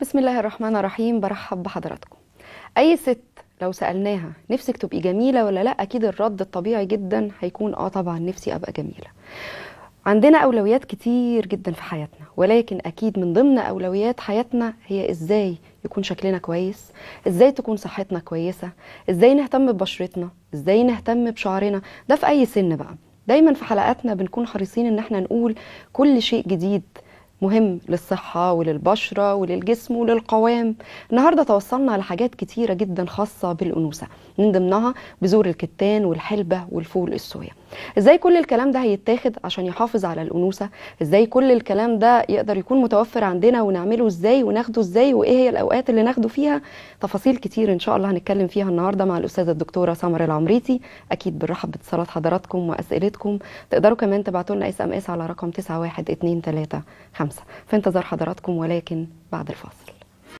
بسم الله الرحمن الرحيم برحب بحضراتكم اي ست لو سالناها نفسك تبقي جميله ولا لا اكيد الرد الطبيعي جدا هيكون اه طبعا نفسي ابقى جميله عندنا اولويات كتير جدا في حياتنا ولكن اكيد من ضمن اولويات حياتنا هي ازاي يكون شكلنا كويس ازاي تكون صحتنا كويسه ازاي نهتم ببشرتنا ازاي نهتم بشعرنا ده في اي سن بقى دايما في حلقاتنا بنكون حريصين ان احنا نقول كل شيء جديد مهم للصحة وللبشرة وللجسم وللقوام النهاردة توصلنا لحاجات كتيرة جدا خاصة بالأنوثة من ضمنها بذور الكتان والحلبة والفول الصويا ازاي كل الكلام ده هيتاخد عشان يحافظ على الانوثه ازاي كل الكلام ده يقدر يكون متوفر عندنا ونعمله ازاي وناخده ازاي وايه هي الاوقات اللي ناخده فيها تفاصيل كتير ان شاء الله هنتكلم فيها النهارده مع الاستاذه الدكتوره سمر العمريتي اكيد بنرحب باتصالات حضراتكم واسئلتكم تقدروا كمان تبعتوا لنا اس ام اس على رقم 91235 في انتظار حضراتكم ولكن بعد الفاصل